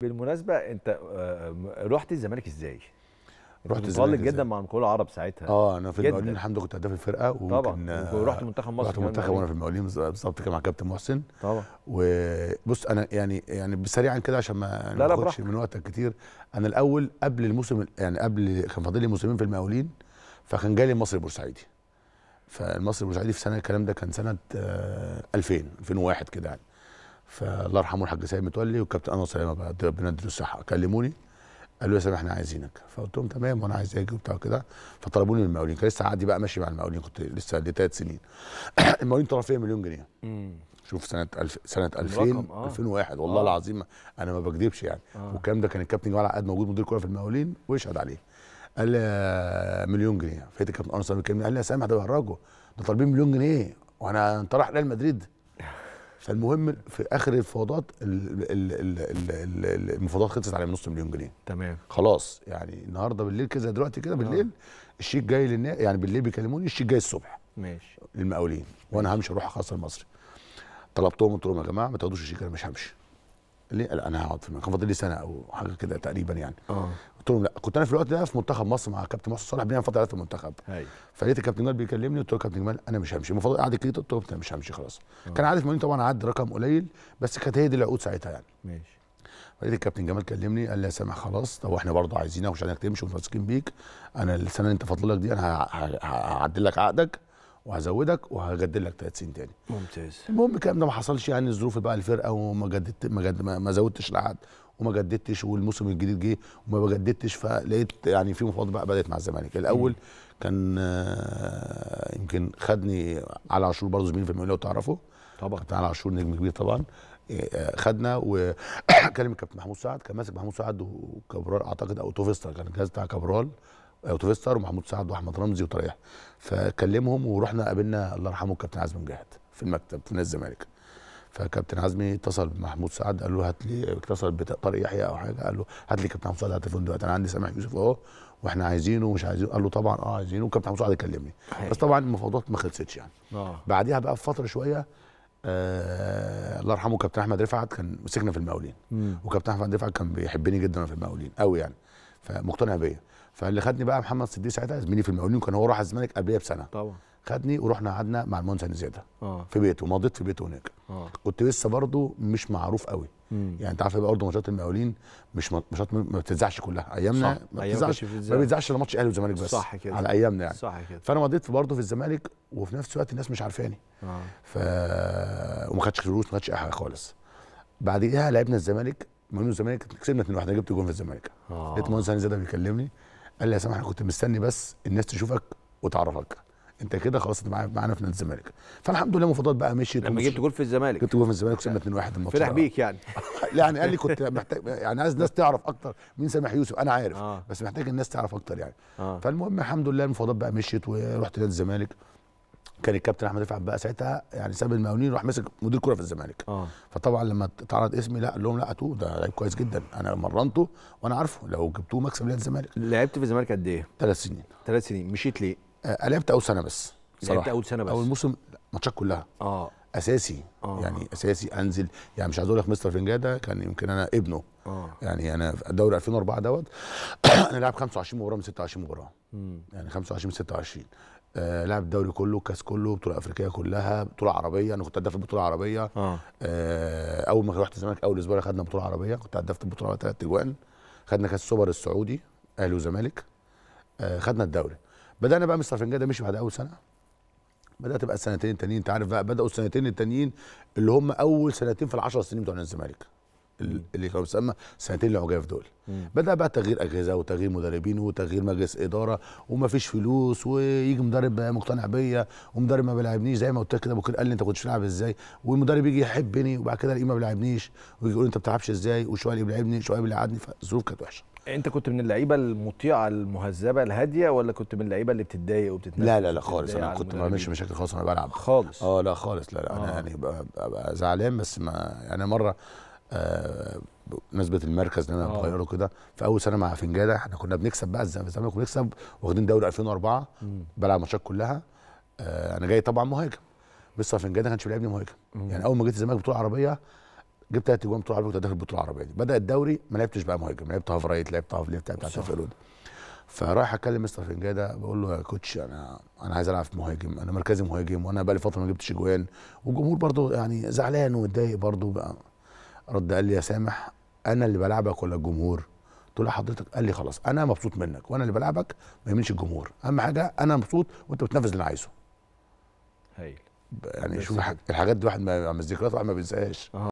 بالمناسبه انت آه، رحت الزمالك ازاي؟ رحت الزمالك جدا مع المقاولين العرب ساعتها اه انا في المقاولين الحمد لله كنت هداف الفرقه طبعا ورحت منتخب مصر رحت منتخب وانا في المقاولين بالظبط كده مع كابتن محسن طبعا وبص انا يعني يعني سريعا كده عشان ما لا لا من وقتك كتير انا الاول قبل الموسم يعني قبل كان فاضل لي موسمين في المقاولين فكان جالي المصري البورسعيدي فالمصري البورسعيدي في سنه الكلام ده كان سنه 2000 آه، 2001 كده يعني فالله يرحمه الحاج سيد متولي والكابتن انور سليمان ربنا يديله الصحه كلموني قالوا يا سامح احنا عايزينك فقلت لهم تمام وانا عايز اجي وبتاع كده فطلبوني من المقاولين كان لسه عادي بقى ماشي مع المقاولين كنت لسه ثلاث سنين المقاولين طلب فيا مليون جنيه شوف سنه الف... سنه 2000 آه. 2001 والله آه. العظيم انا ما بكذبش يعني آه. والكلام ده كان الكابتن جمال عقاد موجود مدير كوره في المقاولين ويشهد عليه قال آه، مليون جنيه فايت الكابتن انور سليمان قال لي يا سامح ده بهرجه ده طالبين مليون جنيه وانا انت رايح ريال مدريد فالمهم في اخر الفوضات المفاوضات خلصت على نص مليون جنيه تمام خلاص يعني النهارده بالليل كذا دلوقتي كده بالليل آه. الشيك جاي للنا يعني بالليل بيكلموني الشيك جاي الصبح ماشي للمقاولين وانا همشي اروح خاص المصري طلبتهم قلت لهم يا جماعه ما تاخدوش الشيك انا مش همشي ليه لا انا هقعد في المنتخب كان فاضل لي سنه او حاجه كده تقريبا يعني اه قلت لهم لا كنت انا في الوقت ده في منتخب مصر مع كابتن محسن صالح بنعمل فتره في المنتخب فلقيت الكابتن جمال بيكلمني قلت له كابتن جمال انا مش همشي المفروض قعد كده قلت له انا مش همشي خلاص أوه. كان عارف مني طبعا عد رقم قليل بس كانت هي دي العقود ساعتها يعني ماشي فلقيت الكابتن جمال كلمني قال لي يا سامح خلاص طب احنا برضه عايزينك مش عايزينك تمشي ومتمسكين بيك انا السنه اللي انت فاضل لك دي انا هعدل لك عقدك وهزودك وهجدد لك ثلاث سنين تاني ممتاز المهم الكلام ده ما حصلش يعني الظروف بقى الفرقه وما جددت ما, جد ما زودتش لحد وما جددتش والموسم الجديد جه وما جددتش فلقيت يعني في مفاوضات بقى بدات مع الزمالك الاول م. كان آه، يمكن خدني على عاشور برضه زميلي في المقاولين لو تعرفه طبعا كان على عاشور نجم كبير طبعا آه، آه، خدنا وكلم الكابتن محمود سعد كان ماسك محمود سعد وكابرال اعتقد او توفيستا كان الجهاز بتاع كابرال اوتوفيستر ومحمود سعد واحمد رمزي وطريح فكلمهم ورحنا قابلنا الله يرحمه الكابتن عزمي مجاهد في المكتب في نادي الزمالك فكابتن عزمي اتصل بمحمود سعد قال له هات لي اتصل بطارق يحيى او حاجه قال له هات لي كابتن محمود سعد هاتفون دلوقتي انا عندي سامح يوسف اهو واحنا عايزينه ومش عايزينه قال له طبعا اه عايزينه وكابتن محمود سعد يكلمني أيوة. بس طبعا المفاوضات ما خلصتش يعني آه. بعديها بقى بفتره شويه آه الله يرحمه كابتن احمد رفعت كان مسكنا في المقاولين وكابتن احمد رفعت كان بيحبني جدا في المقاولين قوي يعني فمقتنع بيا فاللي خدني بقى محمد صديق ساعتها زميلي في المقاولين كان هو راح الزمالك قبليه بسنه طبعا خدني ورحنا قعدنا مع المهندس زياده آه. في بيته ومضيت في بيته هناك آه. كنت لسه برضه مش معروف قوي مم. يعني انت عارف برضه ماتشات المقاولين مش ماتشات ما بتتذاعش كلها ايامنا صح. ما بتتذاعش ما بيتذاعش الا ماتش اهلي وزمالك بس صح كده على ايامنا يعني صح كده فانا مضيت برضه في الزمالك وفي نفس الوقت الناس مش عارفاني آه. ف وما خدتش فلوس ما خدتش اي حاجه خالص بعديها لعبنا الزمالك مجنون الزمالك كسبنا 2-1 جبت جون في الزمالك آه. لقيت مهندس هاني بيكلمني قال لي يا سامح انا كنت مستني بس الناس تشوفك وتعرفك انت كده خلاص انت معانا في نادي الزمالك فالحمد لله المفاوضات بقى مشيت لما جبت جول في الزمالك جبت جول في الزمالك سنه 2 1 الماتش فرح بيك يعني يعني قال لي كنت محتاج يعني عايز الناس تعرف اكتر مين سامح يوسف انا عارف آه. بس محتاج الناس تعرف اكتر يعني آه. فالمهم الحمد لله المفاوضات بقى مشيت ورحت نادي الزمالك كان الكابتن احمد رفعت بقى ساعتها يعني ساب المقاولين راح مسك مدير كره في الزمالك اه فطبعا لما اتعرض اسمي لا قال لهم لا اتوه ده لعيب كويس جدا انا مرنته وانا عارفه لو جبتوه مكسب لعيب الزمالك لعبت في الزمالك قد ايه؟ ثلاث سنين ثلاث سنين مشيت ليه؟ آه لعبت اول سنه بس صراحة. لعبت اول سنه بس اول موسم ماتشات كلها اه اساسي آه. يعني اساسي انزل يعني مش عايز اقول لك مستر فنجان ده كان يمكن انا ابنه آه. يعني انا في الدوري 2004 دوت انا لعب 25 مباراه من 26 مباراه يعني 25 من 26 آه لعب الدوري كله كاس كله بطوله افريقيه كلها بطوله عربيه انا كنت هداف البطوله العربيه آه. آه اول ما رحت الزمالك اول اسبوع خدنا بطوله عربيه كنت هداف البطوله ثلاث اجوان خدنا كاس سوبر السعودي اهلي وزمالك آه خدنا الدوري بدانا بقى مستر فنجان ده مشي بعد اول سنه بدات بقى السنتين التانيين انت عارف بقى بداوا السنتين التانيين اللي هم اول سنتين في ال 10 سنين بتوع الزمالك اللي كانوا بيسمى سنتين العجاف دول بدا بقى تغيير اجهزه وتغيير مدربين وتغيير مجلس اداره ومفيش فلوس ويجي مدرب مقتنع بيا ومدرب ما بيلعبنيش زي ما قلت لك كده ممكن قال لي انت كنتش بتلعب ازاي والمدرب يجي يحبني وبعد كده الاقيه ما بيلعبنيش ويجي يقول انت ما بتلعبش ازاي وشويه اللي بيلاعبني شويه بيقعدني فالظروف كانت وحشه انت كنت من اللعيبه المطيعه المهذبه الهاديه ولا كنت من اللعيبه اللي بتتضايق وبتتنفس لا لا لا خالص انا كنت ما بعملش مشاكل خالص وانا بلعب خالص اه لا خالص لا, لا آه. انا يعني ببقى زعلان بس ما يعني مره بمناسبه آه، المركز اللي انا آه. بغيره كده في اول سنه مع فنجاله احنا كنا بنكسب بقى الزمالك بنكسب واخدين دوري 2004 بلعب ماتشات كلها آه، انا جاي طبعا مهاجم مستر فنجاله ما كانش بيلعبني مهاجم يعني اول ما جيت الزمالك بطوله عربيه جبت ثلاث اجوان بطوله عربيه كنت داخل بطوله عربيه دي بدا الدوري ما لعبتش بقى مهاجم لعبت هاف رايت لعبت هاف ليفت لعبت هاف فرايح اكلم مستر فنجاده بقول له يا كوتش انا انا عايز العب مهاجم انا مركزي مهاجم وانا بقى لي فتره ما جبتش اجوان والجمهور برده يعني زعلان ومتضايق برده بقى رد قال لي يا سامح انا اللي بلعبك ولا الجمهور قلت له حضرتك قال لي خلاص انا مبسوط منك وانا اللي بلعبك ما يهمنيش الجمهور اهم حاجه انا مبسوط وانت بتنفذ اللي انا عايزه هايل يعني شوف الحاجات دي واحد ما الذكريات واحد ما بينساهاش